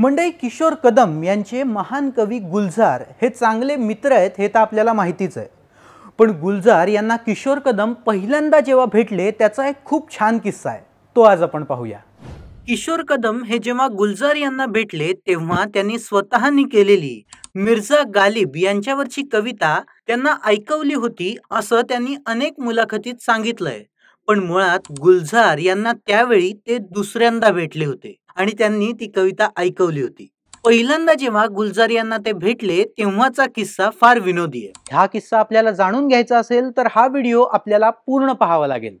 मंडई किशोर कदम यांचे महान कवी गुलजार हे चांगले मित्र आहेत हे तर आपल्याला माहितीच आहे पण गुलजार यांना किशोर कदम पहिल्यांदा जेव्हा भेटले त्याचा एक खूप छान किस्सा आहे तो आज आपण पाहूया किशोर कदम हे जेव्हा गुलजार यांना भेटले तेव्हा त्यांनी स्वतःनी केलेली मिर्झा गालिब यांच्यावरची कविता त्यांना ऐकवली होती असं त्यांनी अनेक मुलाखतीत सांगितलंय पण मुळात गुलझार यांना त्यावेळी ते दुसऱ्यांदा भेटले होते आणि त्यांनी ती कविता ऐकवली होती पहिल्यांदा जेव्हा गुलजार यांना ते भेटले तेव्हाचा किस्सा फार विनोदी आहे हा किस्सा आपल्याला जाणून घ्यायचा असेल तर हा व्हिडिओ आपल्याला पूर्ण पाहावा लागेल